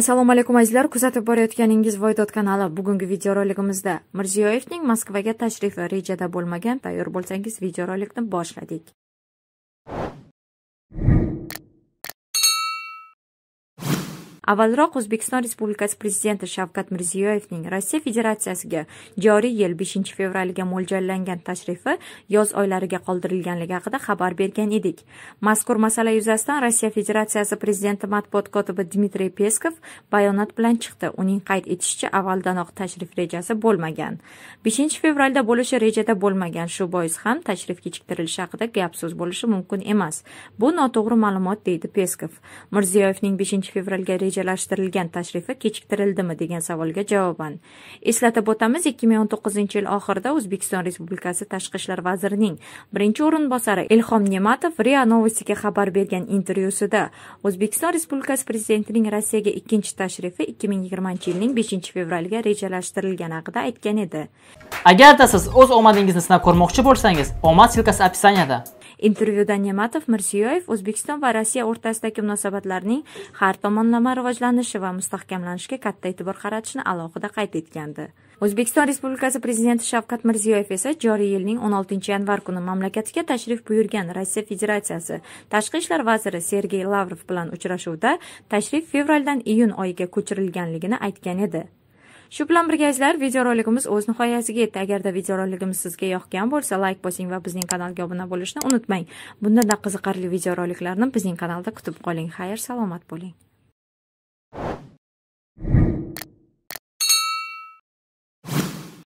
assalomu alaykum azizlar kuzatib borayotganingiz voydod kanali bugungi videoroligimizda mirziyoyevning moskvaga tashrifi rejada bo'lmagan tayyor bo'lsangiz videorolikni boshladik avvalroq o'zbekiston respublikasi prezidenti shavkat mirziyoyevning rossiya federatsiyasiga joriy yil 5 fevralga mo'ljallangan tashrifi yoz oylariga qoldirilganligi haqida xabar bergan edik mazkur masala yuzasidan rossiya federatsiyasi prezidenti matbuot kotibi dmitriy peskov bayonot bilan chiqdi uning qayd etishicha avvaldanoq tashrif rejasi bo'lmagan 5 fevralda bo'lishi rejada bo'lmagan shu bois ham tashrif kechiktirilishi haqida gap so'z bo'lishi mumkin emas bu noto'g'ri ma'lumot deydi peskov mirziyoyevning 5 fevralga rejalashtirilgan tashrifi kechiktirildimi degan savolga javoban eslatib o'tamiz 2019 yil oxirida o'zbekiston respublikasi tashqi ishlar vazirining birinchi o'rinbosari ilhom ne'matov ria novostiga xabar bergan intervyusida o'zbekiston respublikasi prezidentining rossiyaga ikkinchi tashrifi 2020 yilning 5 fevraliga rejalashtirilgani haqida aytgan edi agarda siz o'z omadingizni sinab ko'rmoqchi bo'lsangiz omad ssilkasi описанияda Intervyuda Ne'matov Mirziyoyev O'zbekiston va Rossiya o'rtasidagi munosabatlarning har tomonlama rivojlanishi va mustahkamlanishiga katta e'tibor qaratishni alohida qayd etgandi. O'zbekiston Respublikasi prezidenti Shavkat Mirziyoyev esa joriy yilning 16 yanvar kuni mamlakatga tashrif buyurgan Rossiya Federatsiyasi tashqi ishlar vaziri Sergey Lavrov bilan uchrashuvda tashrif fevraldan iyun oyiga ko'chirilganligini aytgan edi. shu bilan birga azizlar videorolikimiz o'z nihoyasiga yetdi agarda roligimiz sizga yoqgan bo'lsa layk bosing va bizning kanalga obuna bo'lishni unutmang bundanda qiziqarli videoroliklarni bizning kanalda kutib qoling xayr salomat bo'ling